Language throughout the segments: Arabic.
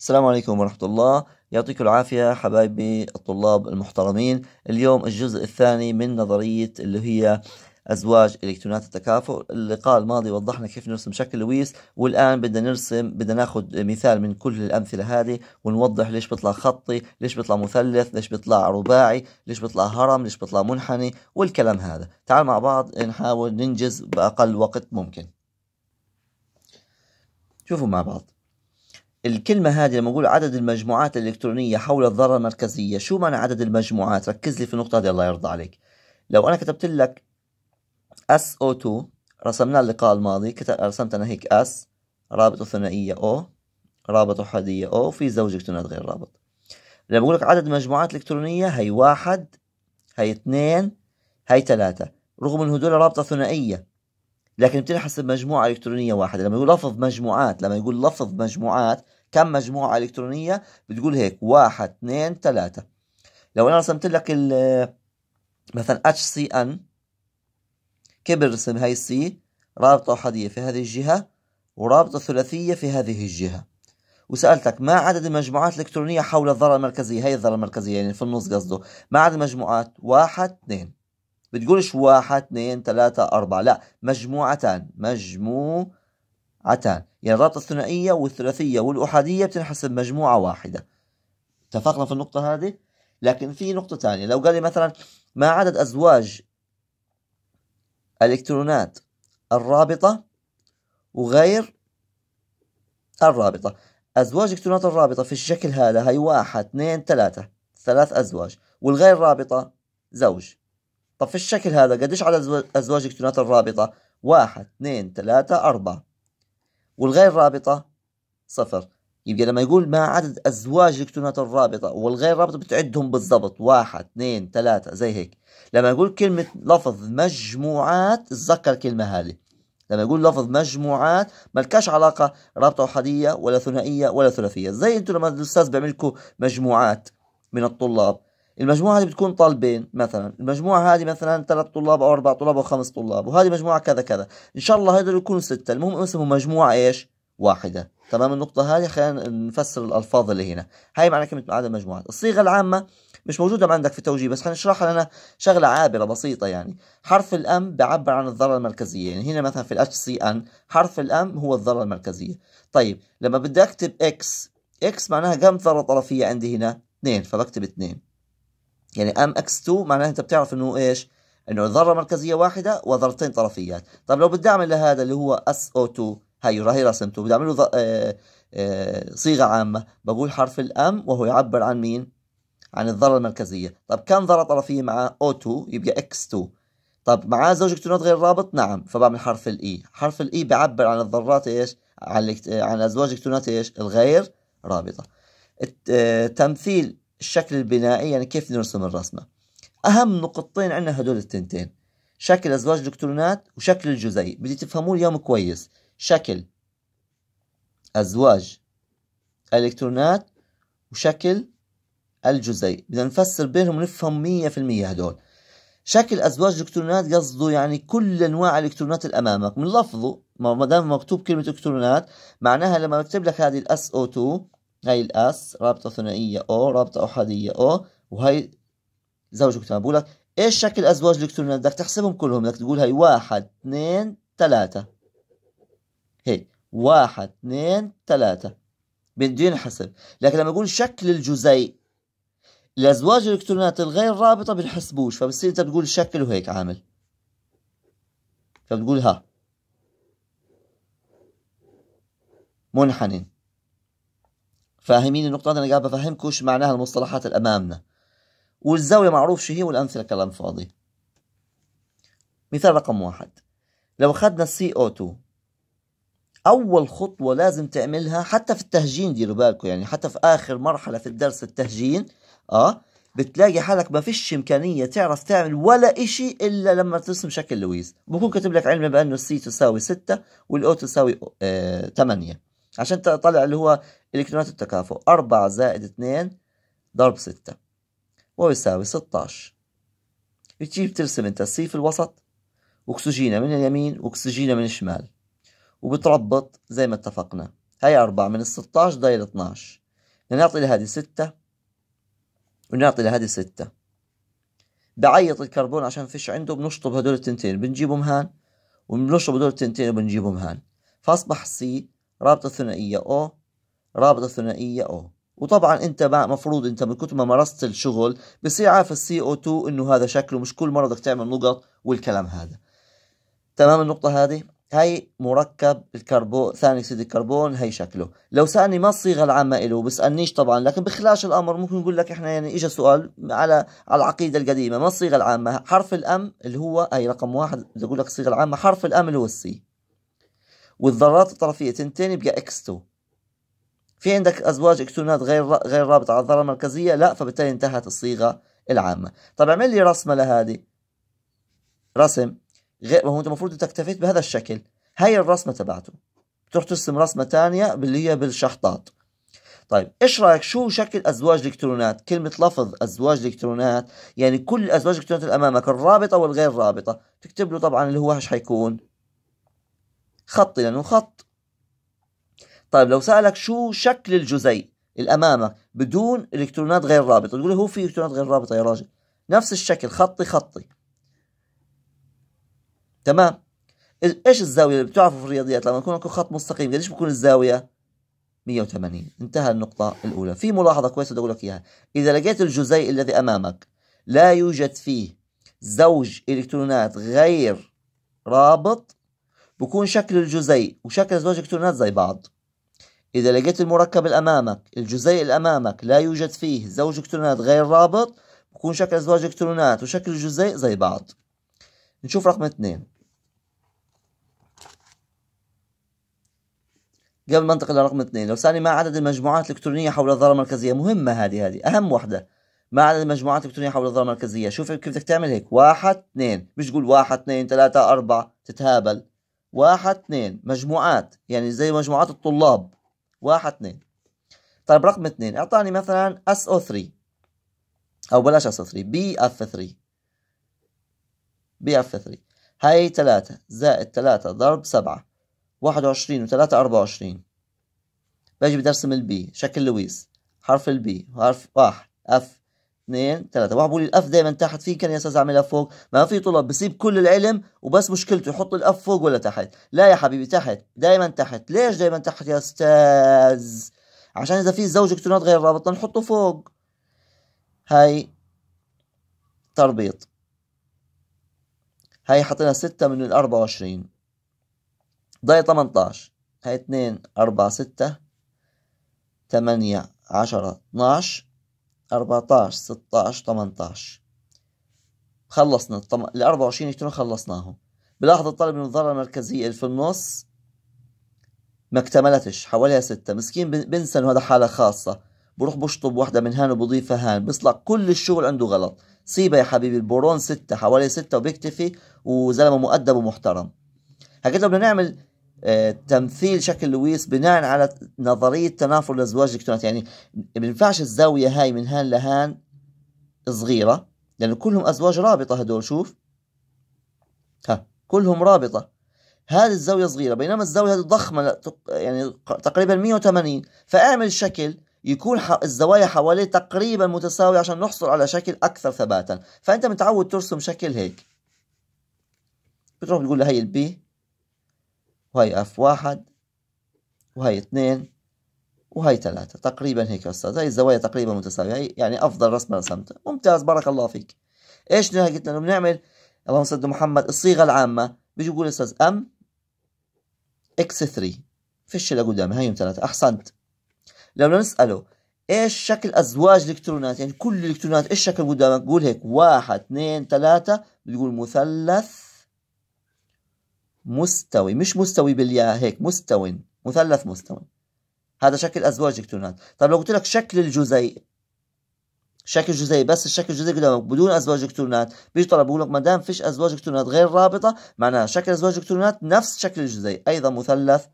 السلام عليكم ورحمة الله يعطيكم العافية حبايبي الطلاب المحترمين اليوم الجزء الثاني من نظرية اللي هي أزواج إلكترونات التكافؤ اللقاء الماضي وضحنا كيف نرسم شكل لويس والآن بدنا نرسم بدنا ناخد مثال من كل الأمثلة هذه ونوضح ليش بيطلع خطي ليش بيطلع مثلث ليش بيطلع رباعي ليش بيطلع هرم ليش بيطلع منحني والكلام هذا تعال مع بعض نحاول ننجز بأقل وقت ممكن شوفوا مع بعض الكلمة هذه لما نقول عدد المجموعات الإلكترونية حول الذرة المركزية شو معنى عدد المجموعات ركز لي في النقطة هذه الله يرضى عليك لو أنا كتبت لك SO2 رسمناه اللقاء الماضي رسمت أنا هيك S رابطة ثنائية O رابطة أحادية O في زوج إلكترونات غير رابط لما بقول لك عدد المجموعات الإلكترونية هي واحد هي اثنين هي ثلاثة رغم إن هدول رابطة ثنائية لكن بتنحسب حسب مجموعة إلكترونية واحدة لما يقول لفظ مجموعات لما يقول لفظ مجموعات كم مجموعة إلكترونية بتقول هيك واحد اثنين ثلاثة لو أنا رسمت لك مثلا اتش سي ان كيف بنرسم هاي السي رابطة أحادية في هذه الجهة ورابطة ثلاثية في هذه الجهة وسألتك ما عدد المجموعات الإلكترونية حول الذرة المركزية هي الذرة المركزية يعني في النص قصده ما عدد المجموعات واحد اثنين بتقولش واحد اثنين ثلاثة أربعة لا مجموعتان مجموعتان يعني الرابطة الثنائية والثلاثية والأحادية بتنحسب مجموعة واحدة اتفقنا في النقطة هذه لكن في نقطة ثانية لو قال لي مثلا ما عدد أزواج الإلكترونات الرابطة وغير الرابطة أزواج إلكترونات الرابطة في الشكل هذا هي واحد اثنين ثلاثة ثلاث أزواج والغير رابطة زوج طب في الشكل هذا قديش عدد أزواج الكترونات الرابطة؟ واحد اثنين ثلاثة أربعة والغير رابطة صفر يبقى لما يقول ما عدد أزواج الكتونات الرابطة والغير رابطة بتعدهم بالضبط واحد اثنين ثلاثة زي هيك لما يقول كلمة لفظ مجموعات تذكر كلمة هذه لما يقول لفظ مجموعات ما لكاش علاقة رابطة أحادية ولا ثنائية ولا ثلاثية زي أنتم لما الأستاذ بيعمل لكم مجموعات من الطلاب المجموعة هذه بتكون طالبين مثلا المجموعة هذه مثلا ثلاث طلاب أو أربع طلاب أو خمس طلاب وهذه مجموعة كذا كذا إن شاء الله هذول يكونوا ستة المهم اسمه مجموعة إيش واحدة تمام النقطة هذه خلينا نفسر الألفاظ اللي هنا هاي معنى كلمة عدد المجموعات الصيغة العامة مش موجودة عندك في التوجيه بس نشرحها لنا شغلة عابرة بسيطة يعني حرف الأم بيعبر عن الذرة المركزية يعني هنا مثلا في الاتش سي ان حرف الأم هو الذرة المركزية طيب لما بدي أكتب إكس إكس معناها كم ذرة طرفية عندي هنا؟ اثنين فبكتب اثنين يعني ام اكس 2 معناها انت بتعرف انه ايش؟ انه ذره مركزيه واحده وذرتين طرفيات، طب لو بدي اعمل لهذا اللي هو اس او 2 هي راهي رسمته بدي اعمل له آه، آه، صيغه عامه بقول حرف الام وهو يعبر عن مين؟ عن الذره المركزيه، طب كم ذره طرفيه معاه؟ او 2 يبقى اكس 2 طب معاه زوج الكترونات غير رابط؟ نعم، فبعمل حرف الاي، e. حرف الاي e بيعبر عن الذرات ايش؟ عن آه، عن ازواج الكترونات ايش؟ الغير رابطه. التمثيل الشكل البنائي يعني كيف نرسم الرسمة أهم نقطتين عندنا هدول التنتين شكل أزواج الإلكترونات وشكل الجزيء بدي تفهموه اليوم كويس شكل أزواج الإلكترونات وشكل الجزيء بدنا نفسر بينهم ونفهم مية في المية هدول شكل أزواج الإلكترونات قصده يعني كل أنواع الإلكترونات الأمامك من لفظه ما دام مكتوب كلمة إلكترونات معناها لما بكتب لك هذه الاس او 2 هاي الأس رابطة ثنائية أو رابطة أحادية أو وهي زوج تمام بقول لك إيش شكل أزواج الإلكترونات بدك تحسبهم كلهم بدك تقول هاي واحد اثنين ثلاثة هيك واحد اثنين ثلاثة بده ينحسب لكن لما أقول شكل الجزيء الأزواج الإلكترونات الغير رابطة بنحسبوش فبصير أنت بتقول شكل وهيك عامل فبتقول ها منحنين فاهمين النقطة أنا قاعد بفهمكم شو معناها المصطلحات اللي أمامنا والزاوية معروف شو هي والأمثلة كلام فاضي مثال رقم واحد لو أخذنا السي او 2 أول خطوة لازم تعملها حتى في التهجين ديروا بالكم يعني حتى في آخر مرحلة في الدرس التهجين آه بتلاقي حالك ما فيش إمكانية تعرف تعمل ولا إشي إلا لما ترسم شكل لويز بكون كاتب لك علم بأنه السي تساوي 6 والأو تساوي 8 آه، عشان تطلع اللي هو الكترونات التكافؤ أربعة زائد اثنين ضرب ستة ويساوي ستاش بتجيب ترسم انت سي في الوسط أكسجينة من اليمين وأكسجينة من الشمال وبتربط زي ما اتفقنا هاي أربعة من الستاش ضايل اتناش نعطي لهذه ستة ونعطي لهذه ستة بعيط الكربون عشان فيش عنده بنشطب هدول التنتين بنجيبهم هان وبنشطب هدول التنتين وبنجيبهم هان فأصبح سي رابطة ثنائية O رابطة ثنائية O وطبعا انت بقى مفروض انت من كتب ما مارست الشغل بصير عارف السي او 2 انه هذا شكله مش كل مره بدك تعمل نقط والكلام هذا تمام النقطه هذه هاي مركب الكربون ثاني اكسيد الكربون هي شكله لو سالني ما الصيغه العامه له بسالنيش طبعا لكن بخلاش الامر ممكن نقول لك احنا يعني اجى سؤال على على العقيده القديمه ما الصيغه العامه حرف الام اللي هو اي رقم واحد بدي اقول لك الصيغه العامه حرف الام اللي هو السي والذرات الطرفية تنتين يبقى اكس 2 في عندك أزواج إكتونات غير غير رابطة على الذرة المركزية لا فبالتالي انتهت الصيغة العامة طب اعمل لي رسمة لهذه رسم غير ما هو أنت المفروض أنت اكتفيت بهذا الشكل هاي الرسمة تبعته تروح ترسم رسمة ثانية اللي هي بالشحطات طيب ايش رايك شو شكل ازواج الالكترونات كلمه لفظ ازواج الالكترونات يعني كل ازواج الالكترونات اللي امامك الرابطه والغير رابطه تكتب له طبعا اللي هو ايش حيكون خط لأنه خط طيب لو سألك شو شكل الجزيء اللي أمامك بدون إلكترونات غير رابطة تقول هو في إلكترونات غير رابطة يا راجل نفس الشكل خطي خطي تمام ايش الزاوية اللي بتعرفوا في الرياضيات لما يكون خط مستقيم قديش بكون الزاوية 180 انتهى النقطة الأولى في ملاحظة كويسة بدي أقول لك إياها إذا لقيت الجزيء الذي أمامك لا يوجد فيه زوج إلكترونات غير رابط بكون شكل الجزيء وشكل زواج الكترونات زي بعض إذا لقيت المركب الأمامك الجزيء الأمامك لا يوجد فيه زوج إلكترونات غير رابط بكون شكل زواج الكترونات وشكل الجزيء زي بعض نشوف رقم اثنين قبل ما انتقل لرقم اثنين لو سألني ما عدد المجموعات الإلكترونية حول الذرة المركزية مهمة هذه هذه أهم وحدة ما عدد المجموعات الإلكترونية حول الذرة المركزية شوف كيف بدك تعمل هيك واحد اثنين مش تقول واحد اثنين ثلاثة أربعة تتهابل واحد اثنين مجموعات يعني زي مجموعات الطلاب واحد اثنين طيب رقم اثنين اعطاني مثلا SO3 او بلاش SO3 BF3 BF3 هاي ثلاثة زائد ثلاثة ضرب سبعة واحد وعشرين وثلاثة أربعة وعشرين باجي بدي أرسم البي شكل لويس حرف البي حرف واحد اف اثنين ثلاثة واحد بقول الأف دائما تحت في يا أستاذ أعملها فوق ما في طلاب بسيب كل العلم وبس مشكلته يحط الأف فوق ولا تحت لا يا حبيبي تحت دائما تحت ليش دائما تحت يا أستاذ عشان إذا في زوج إلكترونات غير رابطة نحطه فوق هاي تربيط هاي حطينا ستة من الأربعة وعشرين ضاي 18 هاي 2 أربعة ستة 8 عشرة 12 14 16 18 خلصنا ال 24 الكترون خلصناهم بلاحظ الطالب من الذره المركزيه اللي في النص ما اكتملتش حواليها ستة مسكين بنسى انه هذا حاله خاصه بروح بشطب واحده من هان وبضيفها هان بيطلع كل الشغل عنده غلط سيبها يا حبيبي البورون ستة حوالي ستة وبيكتفي وزلمه مؤدب ومحترم هكذا بدنا نعمل آه، تمثيل شكل لويس بناء على نظرية تنافر الأزواج الإلكترونات يعني بنفعش الزاوية هاي من هان لهان صغيرة لأنه كلهم أزواج رابطة هدول شوف ها كلهم رابطة هذه الزاوية صغيرة بينما الزاوية هذه ضخمة يعني تقريبا 180 فأعمل شكل يكون الزوايا حواليه تقريبا متساوية عشان نحصل على شكل أكثر ثباتا فأنت متعود ترسم شكل هيك بتروح بتقول له هي البي وهي اف واحد وهي اثنين وهي ثلاثة تقريبا هيك يا أستاذ هاي الزوايا تقريبا متساوية يعني أفضل رسمة رسمتها ممتاز بارك الله فيك إيش قلت إنه بنعمل اللهم صل محمد الصيغة العامة بيجي بقول أستاذ أم إكس 3 فيش اللي قدامي هي ثلاثة أحسنت لو نسأله إيش شكل أزواج الإلكترونات يعني كل الإلكترونات إيش شكل قدامك بقول هيك واحد اثنين ثلاثة بتقول مثلث مستوي مش مستوي بالياء هيك مستوي مثلث مستوي هذا شكل ازواج الكترونات طب لو قلت لك شكل الجزيء شكل جزيء بس الشكل الجزيء قدامك بدون ازواج الكترونات بيجي طلب بقول لك ما دام فيش ازواج الكترونات غير رابطه معناها شكل ازواج الكترونات نفس شكل الجزيء ايضا مثلث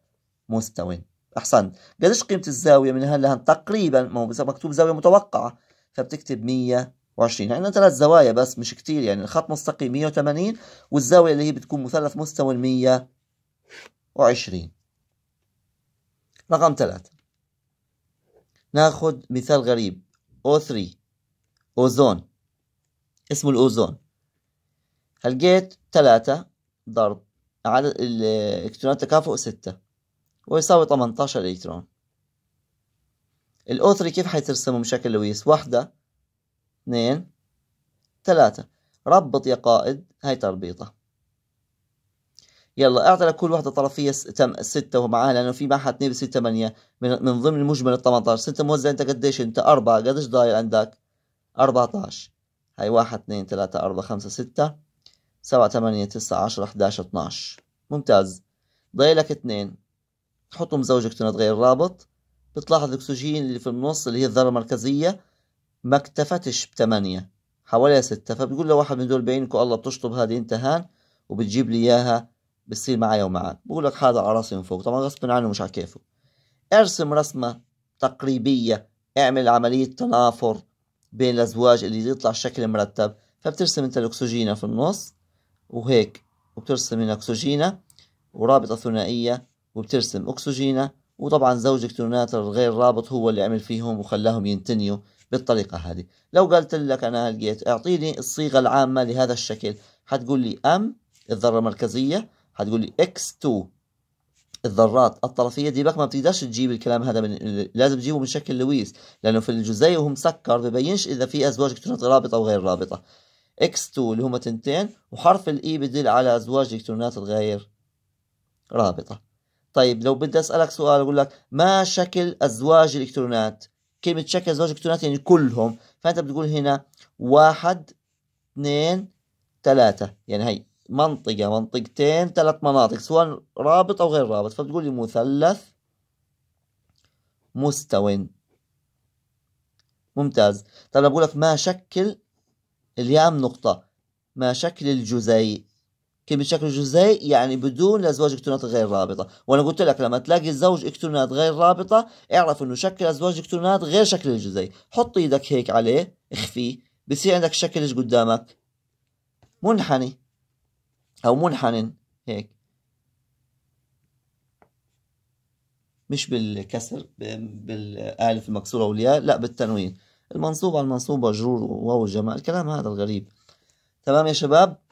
مستوي احسنت قديش قيمه الزاويه من هلا تقريبا ما هو مكتوب زاويه متوقعه فبتكتب 100 وعشرين عندنا يعني ثلاث زوايا بس مش كتير يعني الخط مستقيم مية وثمانين والزاوية اللي هي بتكون مثلث مستوى المية وعشرين رقم ثلاثة ناخد مثال غريب O3 أوزون اسمه الأوزون هلقيت ثلاثة ضرب عدد الإلكترونات تكافؤ ستة ويساوي 18 إلكترون الأو 3 كيف حيترسمه بشكل لويس؟ واحدة اثنين ثلاثة ربط يا قائد هاي تربيطة يلا اعطي لكل وحدة طرفية ستة ومعاها لأنه في معها اثنين بستة ثمانية من, من ضمن المجمل ال 18 ستة موزع أنت قديش أنت أربعة قديش ضايل عندك 14 هاي واحد اثنين ثلاثة أربعة خمسة ستة سبعة ثمانية تسعة عشرة 11 12 ممتاز ضايلك اثنين تحطهم زوجك تغير رابط بتلاحظ الأكسجين اللي في النص اللي هي الذرة المركزية ما اكتفتش بثمانية حوالي ستة فبتقول لواحد من دول بعينكم الله بتشطب هذه انتهان وبتجيب لي إياها بتصير معايا ومعاك بقول لك هذا على راسي من فوق طبعا غصب عنه مش على كيفه ارسم رسمة تقريبية اعمل عملية تنافر بين الأزواج اللي يطلع شكل مرتب فبترسم انت الأكسجينة في النص وهيك وبترسم هنا أكسجينة ورابطة ثنائية وبترسم أكسجينة وطبعا زوجك تونات الغير رابط هو اللي عمل فيهم وخلاهم ينتنيوا بالطريقة هذه لو قلت لك أنا لقيت أعطيني الصيغة العامة لهذا الشكل حتقول لي أم الذرة المركزية حتقول لي X2 الذرات الطرفية دي بقى ما بتقدرش تجيب الكلام هذا من لازم تجيبه من شكل لويس لأنه في الجزيء وهو مسكر ببينش إذا في أزواج إلكترونات رابطة وغير رابطة X2 اللي هما تنتين وحرف الإي e بدل على أزواج إلكترونات الغير رابطة طيب لو بدي أسألك سؤال أقول لك ما شكل أزواج الإلكترونات كلمة شكل زواج كتونات يعني كلهم فأنت بتقول هنا واحد اثنين ثلاثة يعني هي منطقة منطقتين ثلاث مناطق سواء رابط أو غير رابط فبتقول لي مثلث مستو ممتاز طب أنا بقول لك ما شكل اليام نقطة ما شكل الجزيء كي بشكل الجزيء يعني بدون الازواج الكترونات غير رابطه وانا قلت لك لما تلاقي الزوج الكترونات غير رابطه اعرف انه شكل ازواج الكترونات غير شكل الجزيء حط ايدك هيك عليه اخفيه بصير عندك شكل ايش قدامك منحني او منحنن هيك مش بالكسر بالالف المكسوره والياء لا بالتنوين المنصوب على المنصوب مجرور وواو الجماعه الكلام هذا الغريب تمام يا شباب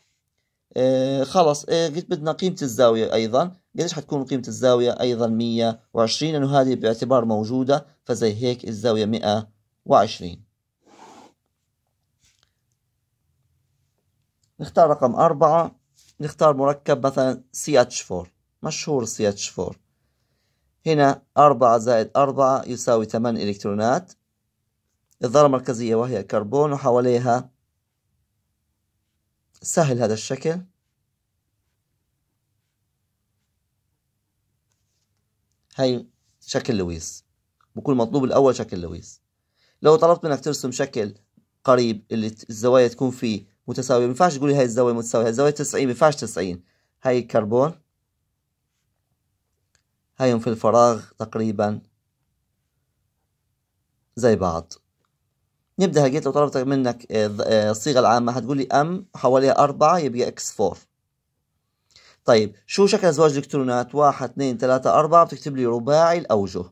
آه، خلص آه، قلت بدنا قيمة الزاوية أيضا قديش حتكون قيمة الزاوية أيضا 120 لأنه هذه باعتبار موجودة فزي هيك الزاوية 120 نختار رقم أربعة نختار مركب مثلا CH4 مشهور CH4 هنا أربعة زائد أربعة يساوي ثمان إلكترونات الذرة المركزية وهي الكربون وحواليها سهل هذا الشكل هاي شكل لويس بكون مطلوب الأول شكل لويس لو طلبت منك ترسم شكل قريب اللي الزوايا تكون فيه متساوية ما ينفعش تقولي هاي الزاوية متساوية هاي الزاوية تسعين ما ينفعش هاي الكربون هاي في الفراغ تقريبا زي بعض نبدأ جيت لو طلبت منك آه، آه، الصيغة العامة هتقول لي أم حواليها أربعة يبقى إكس 4 طيب شو شكل ازواج الإلكترونات واحد اثنين ثلاثة أربعة بتكتب لي رباعي الأوجه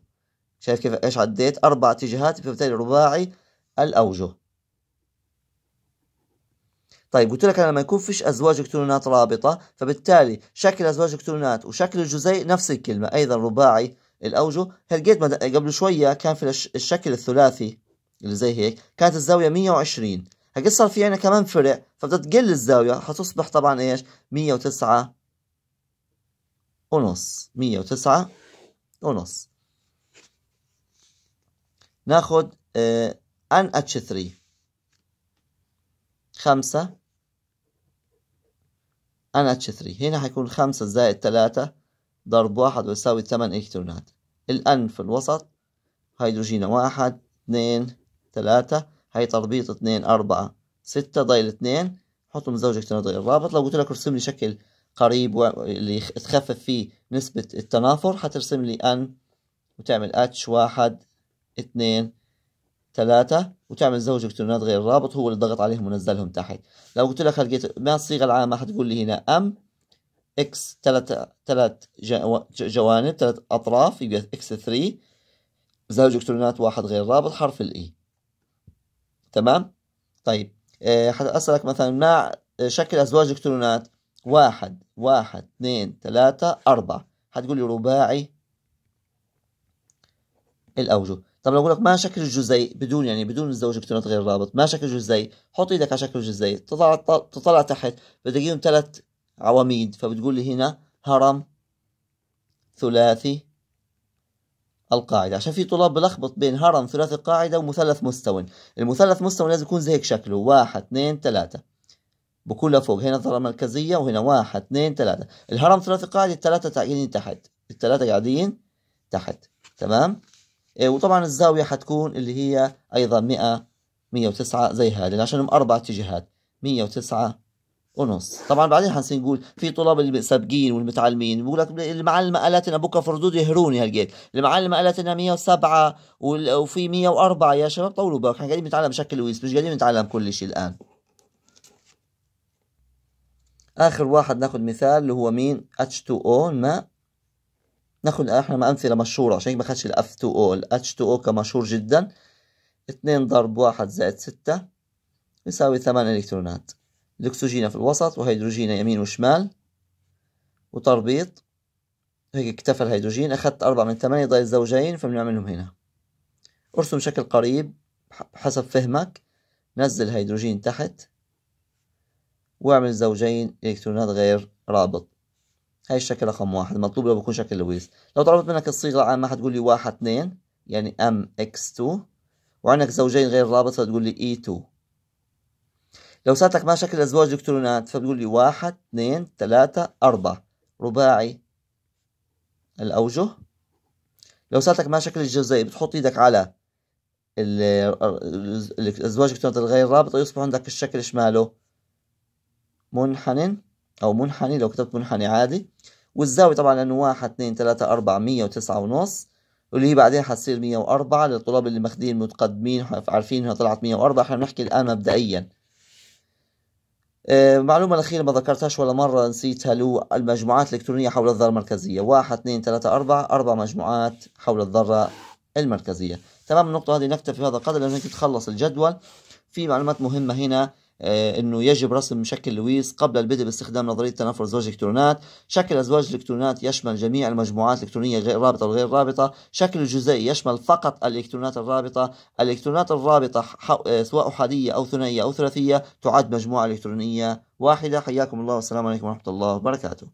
شايف كيف إيش عديت أربع اتجاهات فبالتالي رباعي الأوجه طيب قلت لك أنا لما يكون فيش أزواج إلكترونات رابطة فبالتالي شكل أزواج إلكترونات وشكل الجزيء نفس الكلمة أيضا رباعي الأوجه هلقيت قبل شوية كان في الشكل الثلاثي اللي زي هيك كانت الزاوية 120 هيك صار في عنا كمان فرق فبدها تقل الزاوية حتصبح طبعا ايش 109 ونص 109 ونص ناخد آه، ان اتش 3 خمسة ان اتش 3 هنا حيكون خمسة زائد ثلاثة ضرب واحد ويساوي ثمان الكترونات الان في الوسط هيدروجين واحد اثنين ثلاثة هاي تربيط اثنين أربعة ستة ضايل اثنين حطهم زوجك تنظير الرابط لو قلت لك ارسم لي شكل قريب اللي تخفف فيه نسبة التنافر حترسم لي أن وتعمل اتش واحد اثنين ثلاثة وتعمل زوج الكترونات غير الرابط هو اللي ضغط عليهم ونزلهم تحت لو قلت لك لقيت ما الصيغة العامة حتقول لي هنا ام اكس ثلاث ثلاث جوانب ثلاث اطراف يبقى اكس ثري زوج الكترونات واحد غير الرابط حرف الاي e. تمام طيب آه، أسألك مثلا ما شكل أزواج الكترونات واحد واحد اثنين ثلاثة أربعة هتقول لي رباعي الأوجه طب لو أقول لك ما شكل الجزيء بدون يعني بدون الزوج الكترونات غير رابط ما شكل الجزيء حط إيدك على شكل الجزيء تطلع تطلع تحت بتلاقيهم ثلاث عواميد فبتقول لي هنا هرم ثلاثي القاعدة عشان في طلاب بلخبط بين هرم ثلاثي القاعدة ومثلث مستوى المثلث مستوى لازم يكون زي هيك شكله واحد اثنين ثلاثة بكون لفوق هنا ذرة مركزية وهنا واحد اثنين ثلاثة الهرم ثلاثي القاعدة الثلاثة قاعدين تحت الثلاثة قاعدين تحت تمام إيه وطبعا الزاوية حتكون اللي هي أيضا 100 109 زي هذه عشانهم أربع اتجاهات 109 ونص طبعا بعدين نقول في طلاب اللي سابقين والمتعلمين بيقول لك المعلمه قالت لنا بكره فردود يهروني هالجيت المعلمه قالت لنا 107 وفي 104 يا شباب طولوا بالك احنا قاعدين بنتعلم شكل ويس مش قاعدين بنتعلم كل شيء الان اخر واحد ناخذ مثال اللي هو مين H2O الماء ناخذ احنا امثله مشهوره عشان هيك ما اخذش ال F2O ال H2O كمشهور جدا 2 ضرب 1 زائد 6 يساوي 8 الكترونات الأكسجين في الوسط وهيدروجين يمين وشمال وتربيط هيك اكتفى الهيدروجين أخذت أربعة من ثمانية ضايل زوجين فبنعملهم هنا ارسم شكل قريب حسب فهمك نزل هيدروجين تحت واعمل زوجين إلكترونات غير رابط هاي الشكل رقم واحد مطلوب لو بكون شكل لويس لو طلبت منك الصيغة العامة حتقول لي واحد اثنين يعني ام اكس 2 وعندك زوجين غير رابط فتقول لي اي e 2 لو سألتك ما شكل أزواج الإلكترونات فبتقول لي واحد اثنين ثلاثة أربعة رباعي الأوجه لو سألتك ما شكل الجزيء بتحط إيدك على الأزواج الإلكترونات الغير رابطة يصبح عندك الشكل شماله منحن أو منحني لو كتبت منحني عادي والزاوية طبعا لأنه واحد اثنين ثلاثة أربعة مية وتسعة ونص واللي هي بعدين حتصير 104 للطلاب اللي ماخذين متقدمين عارفين انها طلعت 104 احنا بنحكي الان مبدئيا آه، معلومة الأخيرة ما ذكرتهاش ولا مرة نسيتها لو المجموعات الإلكترونية حول الذرة المركزية واحد اثنين ثلاثة أربعة أربع مجموعات حول الذرة المركزية تمام النقطة هذه نكتفي بهذا القدر لأنك تخلص الجدول في معلومات مهمة هنا آه، انه يجب رسم شكل لويس قبل البدء باستخدام نظريه تنافر زواج الالكترونات، شكل ازواج الالكترونات يشمل جميع المجموعات الالكترونيه غير رابطه وغير رابطه، شكل الجزيئي يشمل فقط الالكترونات الرابطه، الالكترونات الرابطه آه، سواء احاديه او ثنائيه او ثلاثيه تعد مجموعه الكترونيه واحده، حياكم الله والسلام عليكم ورحمه الله وبركاته.